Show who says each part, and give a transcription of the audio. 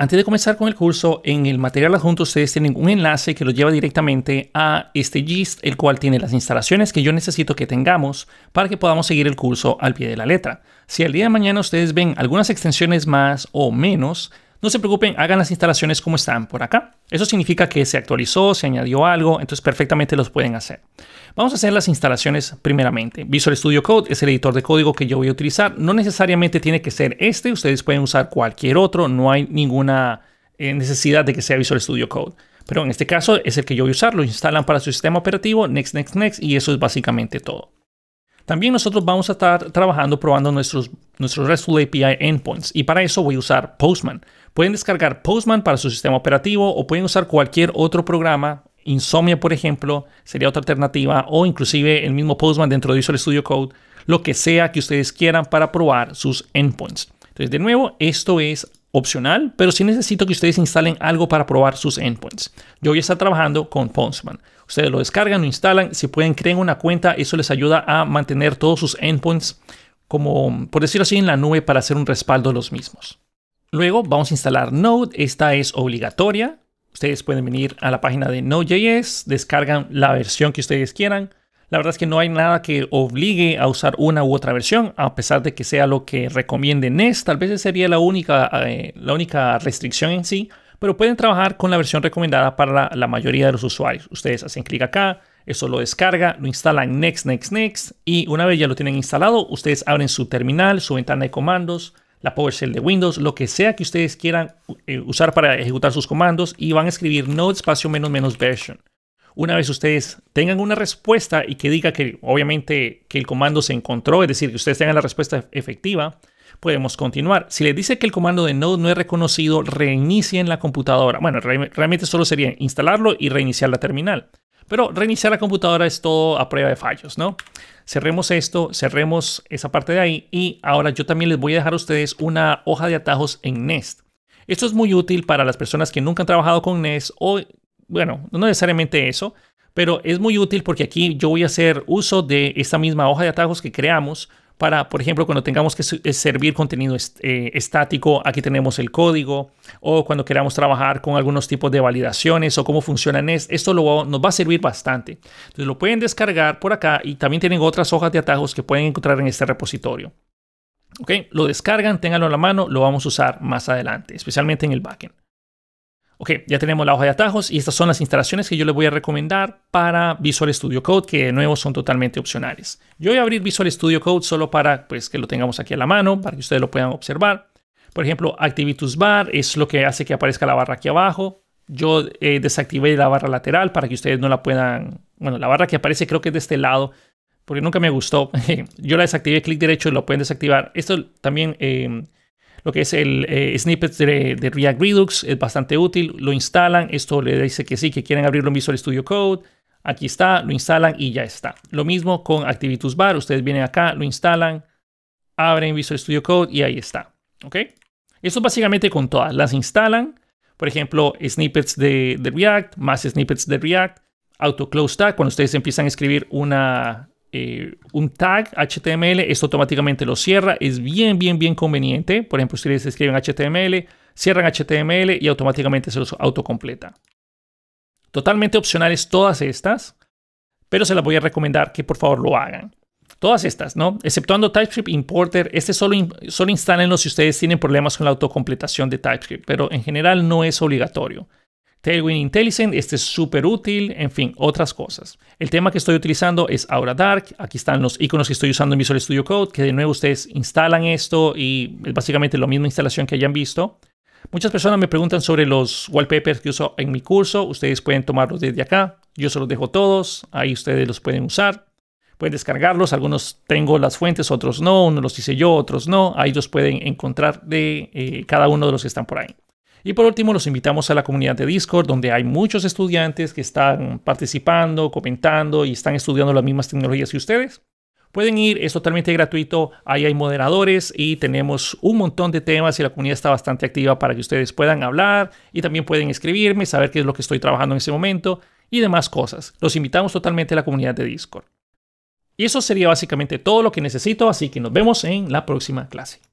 Speaker 1: antes de comenzar con el curso, en el material adjunto ustedes tienen un enlace que los lleva directamente a este GIST, el cual tiene las instalaciones que yo necesito que tengamos para que podamos seguir el curso al pie de la letra. Si al día de mañana ustedes ven algunas extensiones más o menos, no se preocupen, hagan las instalaciones como están por acá. Eso significa que se actualizó, se añadió algo, entonces perfectamente los pueden hacer. Vamos a hacer las instalaciones primeramente. Visual Studio Code es el editor de código que yo voy a utilizar. No necesariamente tiene que ser este, ustedes pueden usar cualquier otro, no hay ninguna eh, necesidad de que sea Visual Studio Code. Pero en este caso es el que yo voy a usar, lo instalan para su sistema operativo, next, next, next, y eso es básicamente todo. También nosotros vamos a estar trabajando probando nuestros, nuestros RESTful API endpoints y para eso voy a usar Postman. Pueden descargar Postman para su sistema operativo o pueden usar cualquier otro programa. Insomnia, por ejemplo, sería otra alternativa o inclusive el mismo Postman dentro de Visual Studio Code, lo que sea que ustedes quieran para probar sus endpoints. Entonces, de nuevo, esto es opcional, pero sí necesito que ustedes instalen algo para probar sus endpoints. Yo voy a estar trabajando con Postman. Ustedes lo descargan, lo instalan, si pueden creen una cuenta, eso les ayuda a mantener todos sus endpoints como, por decirlo así, en la nube para hacer un respaldo de los mismos. Luego vamos a instalar Node, esta es obligatoria. Ustedes pueden venir a la página de Node.js, descargan la versión que ustedes quieran. La verdad es que no hay nada que obligue a usar una u otra versión, a pesar de que sea lo que recomiende NES. Tal vez sería la única, eh, la única restricción en sí, pero pueden trabajar con la versión recomendada para la, mayoría de los usuarios. Ustedes hacen clic acá, eso lo descarga, lo instalan next, next, next y una vez ya lo tienen instalado, ustedes abren su terminal, su ventana de comandos, la PowerShell de Windows, lo que sea que ustedes quieran eh, usar para ejecutar sus comandos y van a escribir Node espacio menos menos version. Una vez ustedes tengan una respuesta y que diga que obviamente que el comando se encontró, es decir, que ustedes tengan la respuesta efectiva, podemos continuar. Si les dice que el comando de node no es reconocido, reinicien la computadora. Bueno, realmente solo sería instalarlo y reiniciar la terminal. Pero reiniciar la computadora es todo a prueba de fallos, ¿no? Cerremos esto, cerremos esa parte de ahí y ahora yo también les voy a dejar a ustedes una hoja de atajos en Nest. Esto es muy útil para las personas que nunca han trabajado con Nest o, bueno, no necesariamente eso, pero es muy útil porque aquí yo voy a hacer uso de esta misma hoja de atajos que creamos para, por ejemplo, cuando tengamos que eh, servir contenido eh, estático, aquí tenemos el código, o cuando queramos trabajar con algunos tipos de validaciones o cómo funcionan, esto lo nos va a servir bastante. Entonces lo pueden descargar por acá y también tienen otras hojas de atajos que pueden encontrar en este repositorio. ¿Ok? Lo descargan, ténganlo en la mano, lo vamos a usar más adelante, especialmente en el backend. Ok, ya tenemos la hoja de atajos y estas son las instalaciones que yo les voy a recomendar para Visual Studio Code, que de nuevo son totalmente opcionales. Yo voy a abrir Visual Studio Code solo para pues, que lo tengamos aquí a la mano, para que ustedes lo puedan observar. Por ejemplo, Activitus Bar es lo que hace que aparezca la barra aquí abajo. Yo eh, desactivé la barra lateral para que ustedes no la puedan... Bueno, la barra que aparece creo que es de este lado, porque nunca me gustó. Yo la desactivé, clic derecho y lo pueden desactivar. Esto también... Eh, lo que es el eh, Snippets de, React Redux, es bastante útil, lo instalan, esto le dice que sí, que quieren abrirlo en Visual Studio Code, aquí está, lo instalan y ya está. Lo mismo con Activitus Bar, ustedes vienen acá, lo instalan, abren Visual Studio Code y ahí está, ¿ok? Eso básicamente con todas, las instalan, por ejemplo, snippets de, React, más snippets de React, Auto Close Tag, cuando ustedes empiezan a escribir una, eh, un tag HTML, esto automáticamente lo cierra. Es bien, bien, bien conveniente. Por ejemplo, ustedes escriben HTML, cierran HTML y automáticamente se los autocompleta. Totalmente opcionales todas estas, pero se las voy a recomendar que por favor lo hagan. Todas estas, ¿no? Exceptuando TypeScript Importer, este solo, solo instálenlo si ustedes tienen problemas con la autocompletación de TypeScript, pero en general no es obligatorio. Tailwind Intelligent, este es súper útil, en fin, otras cosas. El tema que estoy utilizando es Aura Dark, aquí están los iconos que estoy usando en Visual Studio Code, que de nuevo ustedes instalan esto y es básicamente la misma instalación que hayan visto. Muchas personas me preguntan sobre los wallpapers que uso en mi curso, ustedes pueden tomarlos desde acá, yo se los dejo todos, ahí ustedes los pueden usar. Pueden descargarlos, algunos tengo las fuentes, otros no, unos los hice yo, otros no, ahí los pueden encontrar de eh, cada uno de los que están por ahí. Y por último, los invitamos a la comunidad de Discord, donde hay muchos estudiantes que están participando, comentando y están estudiando las mismas tecnologías que ustedes. Pueden ir, es totalmente gratuito, ahí hay moderadores y tenemos un montón de temas y la comunidad está bastante activa para que ustedes puedan hablar y también pueden escribirme, saber qué es lo que estoy trabajando en ese momento y demás cosas. Los invitamos totalmente a la comunidad de Discord. Y eso sería básicamente todo lo que necesito, así que nos vemos en la próxima clase.